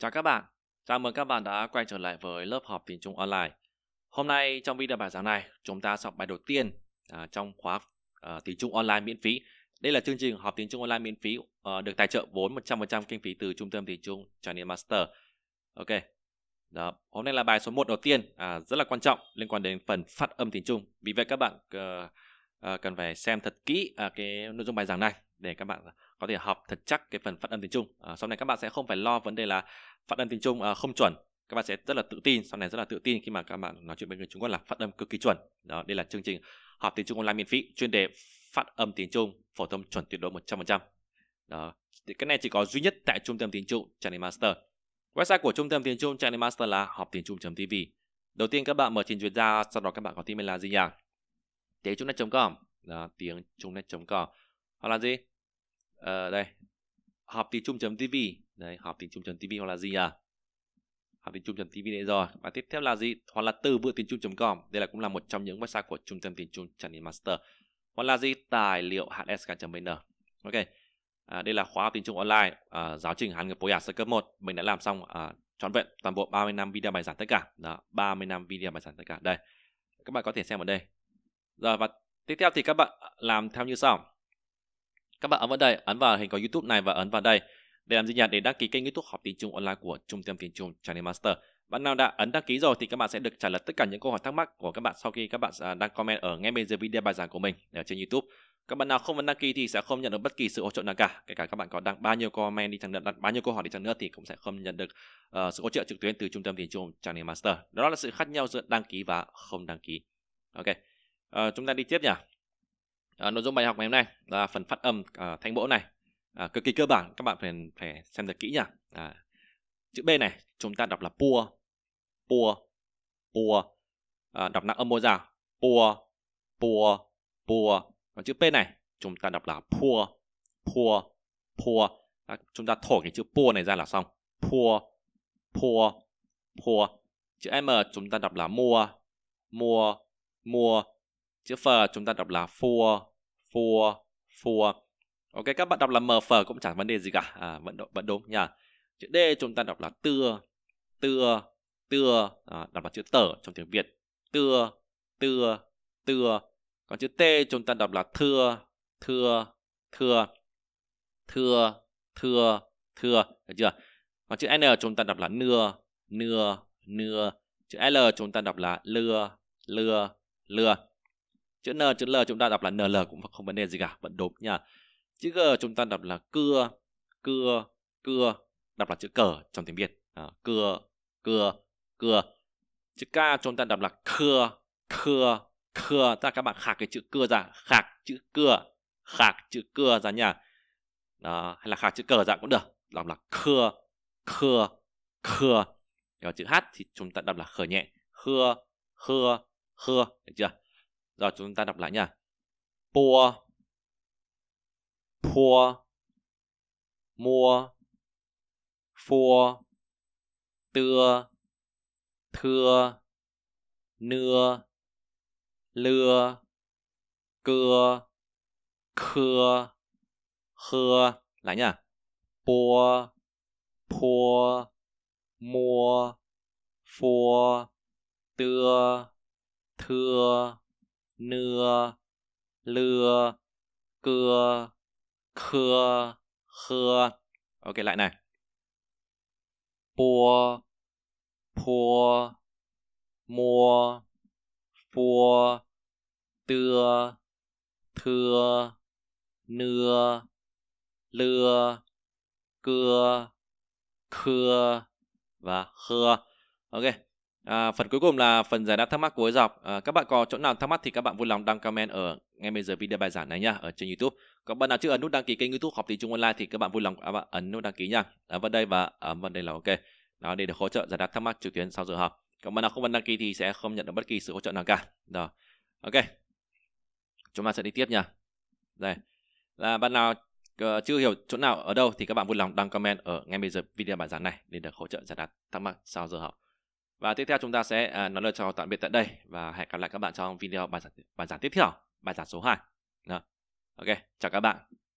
Chào các bạn, chào mừng các bạn đã quay trở lại với lớp học tiếng Trung online. Hôm nay trong video bài giảng này, chúng ta sẽ học bài đầu tiên à, trong khóa à, tiếng Trung online miễn phí. Đây là chương trình học tiếng Trung online miễn phí à, được tài trợ vốn 100% kinh phí từ Trung tâm tiếng Trung Chinese Master. Ok. Đó, hôm nay là bài số 1 đầu tiên, à, rất là quan trọng liên quan đến phần phát âm tiếng Trung. Vì vậy các bạn à, à, cần phải xem thật kỹ à, cái nội dung bài giảng này để các bạn có thể học thật chắc cái phần phát âm tiếng Trung. À, sau này các bạn sẽ không phải lo vấn đề là phát âm tiếng Trung à, không chuẩn. Các bạn sẽ rất là tự tin, sau này rất là tự tin khi mà các bạn nói chuyện với người Trung Quốc là phát âm cực kỳ chuẩn. Đó, đây là chương trình học tiếng Trung online miễn phí chuyên đề phát âm tiếng Trung phổ thông chuẩn tuyệt đối 100%. Đó, thì cái này chỉ có duy nhất tại trung tâm tiếng Trung Channel Master. Website của trung tâm tiếng Trung Channel Master là học tiếng Trung.tv. Đầu tiên các bạn mở trình duyệt ra, sau đó các bạn có email là gì nhỉ? tiếng trung com Đó, tiếng trung com hoặc là gì? uh, đây họp tiếng trung tv đấy họp tiếng trung tv hoặc là gì à họp tiếng trung tv đấy rồi và tiếp theo là gì hoặc là từ vựng tiếng trung com đây là cũng là một trong những website của trung tâm tiếng chung trần master hoặc là gì tài liệu hsk vn ok à, đây là khóa học chung online à, giáo trình hàn nghiệp bối ả sơ cấp 1 mình đã làm xong à, trọn vẹn toàn bộ 30 năm video bài giảng tất cả đó 30 năm video bài giảng tất cả đây các bạn có thể xem ở đây rồi và tiếp theo thì các bạn làm theo như sau các bạn ấn vào đây, ấn vào hình có YouTube này và ấn vào đây để làm gì nhỉ? Để đăng ký kênh YouTube học tiếng Trung online của Trung tâm tiếng Trung Channel Master. Bạn nào đã ấn đăng ký rồi thì các bạn sẽ được trả lời tất cả những câu hỏi thắc mắc của các bạn sau khi các bạn à, đăng comment ở ngay bên dưới video bài giảng của mình ở à, trên YouTube. Các bạn nào không ấn đăng ký thì sẽ không nhận được bất kỳ sự hỗ trợ nào cả, kể cả các bạn có đăng bao nhiêu comment đi chẳng nữa, đặt bao nhiêu câu hỏi đi chẳng nữa thì cũng sẽ không nhận được uh, sự hỗ trợ trực tuyến từ trung tâm tiếng Trung Channel Master. Đó là sự khác nhau giữa đăng ký và không đăng ký. Ok, uh, chúng ta đi tiếp nhỉ à, nội dung bài học ngày hôm nay là phần phát âm à, thanh bỗ này à, cực kỳ cơ bản các bạn phải phải xem thật kỹ nhá à, chữ b này chúng ta đọc là pua pua pua à, đọc nặng âm môi rào pua pua pua còn chữ p này chúng ta đọc là pua pua pua à, chúng ta thổi cái chữ pua này ra là xong pua pua pua chữ m chúng ta đọc là mua mua mua chữ phờ chúng ta đọc là for for for ok các bạn đọc là mờ phờ cũng chẳng vấn đề gì cả à, vẫn vẫn đúng nha chữ d chúng ta đọc là tưa tưa tưa à, đọc là chữ tở trong tiếng việt tưa tưa tưa còn chữ t chúng ta đọc là thưa thưa thưa thưa thưa thưa được chưa còn chữ n chúng ta đọc là nưa nưa nưa chữ l chúng ta đọc là lừa lừa lừa chữ n chữ l chúng ta đọc là nl cũng không vấn đề gì cả vẫn đúng nha chữ g chúng ta đọc là cưa cưa cưa đọc là chữ cờ trong tiếng việt à, cưa cưa cưa chữ k chúng ta đọc là khưa khưa khưa ta các bạn khạc cái chữ cưa ra khạc chữ cưa khạc chữ cưa ra nha đó, hay là khạc chữ cờ ra cũng được đọc là khưa khưa khưa còn chữ h thì chúng ta đọc là khờ nhẹ khưa khưa khưa được chưa rồi chúng ta đọc lại nha. pua, Pua Mua Phua Tưa Thưa Nưa Lưa Cưa Khưa Khưa Lại nha. Bua Pua Mua Phua Tưa Thưa nưa lưa cưa khưa khưa ok lại này bua pua mua phua tưa thưa nưa lưa cưa khưa và khưa ok À, phần cuối cùng là phần giải đáp thắc mắc cuối dọc. À, các bạn có chỗ nào thắc mắc thì các bạn vui lòng đăng comment ở ngay bây giờ video bài giảng này nhá ở trên YouTube. các bạn nào chưa ấn nút đăng ký kênh YouTube học tiếng Trung online thì các bạn vui lòng các bạn ấn nút đăng ký nha. Ấn vào đây và ấn vào đây là ok. Đó để được hỗ trợ giải đáp thắc mắc trực tuyến sau giờ học. các bạn nào không đăng ký thì sẽ không nhận được bất kỳ sự hỗ trợ nào cả. Đó. Ok. Chúng ta sẽ đi tiếp nha. Đây. Là bạn nào ờ, chưa hiểu chỗ nào ở đâu thì các bạn vui lòng đăng comment ở ngay bây giờ video bài giảng này để được hỗ trợ giải đáp thắc mắc sau giờ học. Và tiếp theo chúng ta sẽ à, nói lời chào tạm biệt tại đây và hẹn gặp lại các bạn trong video bài giảng, bài giảng tiếp theo, bài giảng số 2. Đó. Ok, chào các bạn.